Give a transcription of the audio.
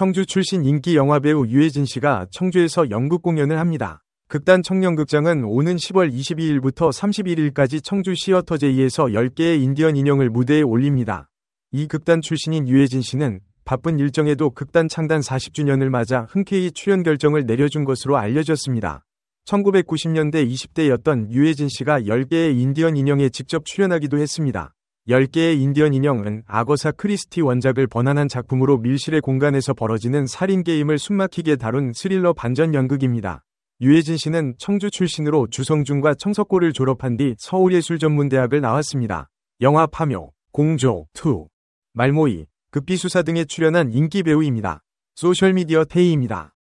청주 출신 인기 영화배우 유해진 씨가 청주에서 연극 공연을 합니다. 극단 청년극장은 오는 10월 22일부터 31일까지 청주 시어터 제2에서 10개의 인디언 인형을 무대에 올립니다. 이 극단 출신인 유해진 씨는 바쁜 일정에도 극단 창단 40주년을 맞아 흔쾌히 출연 결정을 내려준 것으로 알려졌습니다. 1990년대 20대였던 유해진 씨가 10개의 인디언 인형에 직접 출연하기도 했습니다. 10개의 인디언 인형은 아거사 크리스티 원작을 번안한 작품으로 밀실의 공간에서 벌어지는 살인게임을 숨막히게 다룬 스릴러 반전 연극입니다. 유해진 씨는 청주 출신으로 주성중과 청석고를 졸업한 뒤 서울예술전문대학을 나왔습니다. 영화 파묘, 공조, 투, 말모이, 급비수사 등에 출연한 인기 배우입니다. 소셜미디어 테이입니다.